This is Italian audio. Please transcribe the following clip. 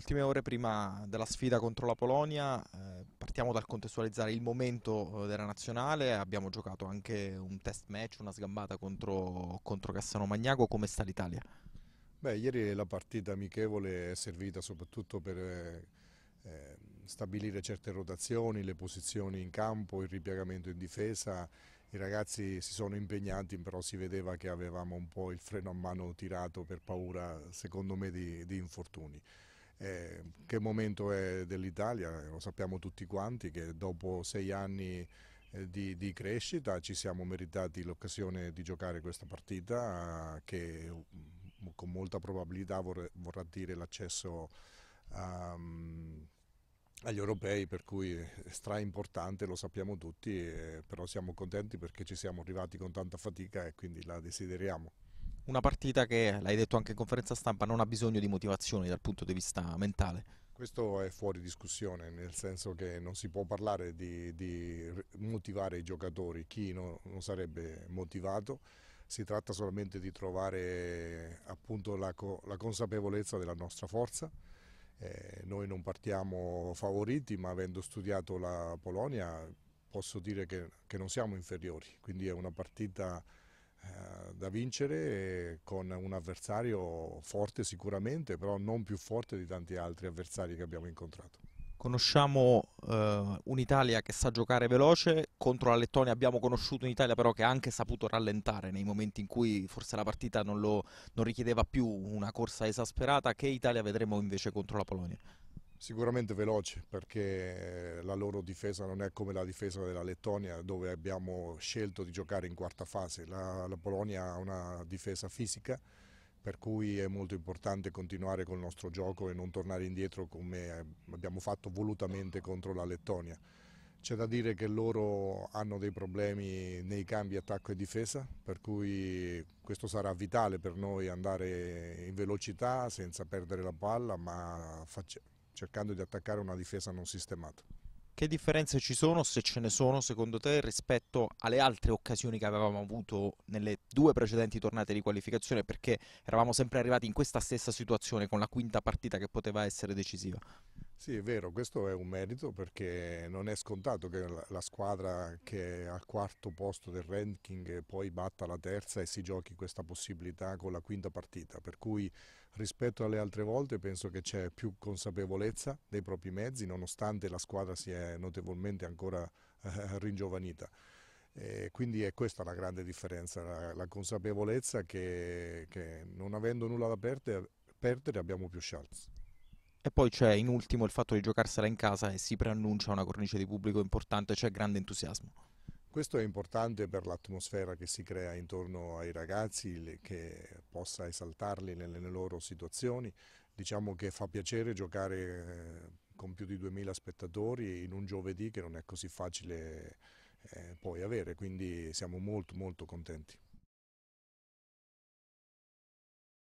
Ultime ore prima della sfida contro la Polonia, eh, partiamo dal contestualizzare il momento eh, della nazionale, abbiamo giocato anche un test match, una sgambata contro, contro Cassano Magnaco, come sta l'Italia? Beh, ieri la partita amichevole è servita soprattutto per eh, stabilire certe rotazioni, le posizioni in campo, il ripiegamento in difesa, i ragazzi si sono impegnati però si vedeva che avevamo un po' il freno a mano tirato per paura secondo me di, di infortuni. Eh, che momento è dell'Italia? Lo sappiamo tutti quanti che dopo sei anni eh, di, di, crescita ci siamo meritati l'occasione di giocare questa partita che mm, con molta probabilità vorre, vorrà dire l'accesso um, agli europei per cui è stra importante, lo sappiamo tutti, eh, però siamo contenti perché ci siamo arrivati con tanta fatica e quindi la desideriamo una partita che, l'hai detto anche in conferenza stampa, non ha bisogno di motivazioni dal punto di vista mentale. Questo è fuori discussione, nel senso che non si può parlare di, di motivare i giocatori, chi non, non sarebbe motivato, si tratta solamente di trovare appunto la, la consapevolezza della nostra forza. Eh, noi non partiamo favoriti, ma avendo studiato la Polonia posso dire che, che non siamo inferiori, quindi è una partita eh, da vincere con un avversario forte sicuramente, però non più forte di tanti altri avversari che abbiamo incontrato. Conosciamo eh, un'Italia che sa giocare veloce, contro la Lettonia abbiamo conosciuto un'Italia però che ha anche saputo rallentare nei momenti in cui forse la partita non, lo, non richiedeva più una corsa esasperata. Che Italia vedremo invece contro la Polonia? Sicuramente veloce perché eh, la loro difesa non è come la difesa della Lettonia dove abbiamo scelto di giocare in quarta fase. La, la Polonia ha una difesa fisica per cui è molto importante continuare col nostro gioco e non tornare indietro come abbiamo fatto volutamente contro la Lettonia. C'è da dire che loro hanno dei problemi nei cambi attacco e difesa, per cui questo sarà vitale per noi andare in velocità senza perdere la palla, ma facciamo cercando di attaccare una difesa non sistemata. Che differenze ci sono, se ce ne sono, secondo te, rispetto alle altre occasioni che avevamo avuto nelle due precedenti tornate di qualificazione? Perché eravamo sempre arrivati in questa stessa situazione con la quinta partita che poteva essere decisiva. Sì, è vero, questo è un merito perché non è scontato che la squadra che è al quarto posto del ranking poi batta la terza e si giochi questa possibilità con la quinta partita, per cui rispetto alle altre volte penso che c'è più consapevolezza dei propri mezzi nonostante la squadra si sia notevolmente ancora eh, ringiovanita. E quindi è questa la grande differenza, la, la consapevolezza che, che non avendo nulla da perdere, perdere abbiamo più chance. E poi c'è in ultimo il fatto di giocarsela in casa e si preannuncia una cornice di pubblico importante, c'è grande entusiasmo. Questo è importante per l'atmosfera che si crea intorno ai ragazzi, che possa esaltarli nelle loro situazioni. Diciamo che fa piacere giocare eh, con più di 2000 spettatori in un giovedì che non è così facile eh, poi avere, quindi siamo molto molto contenti.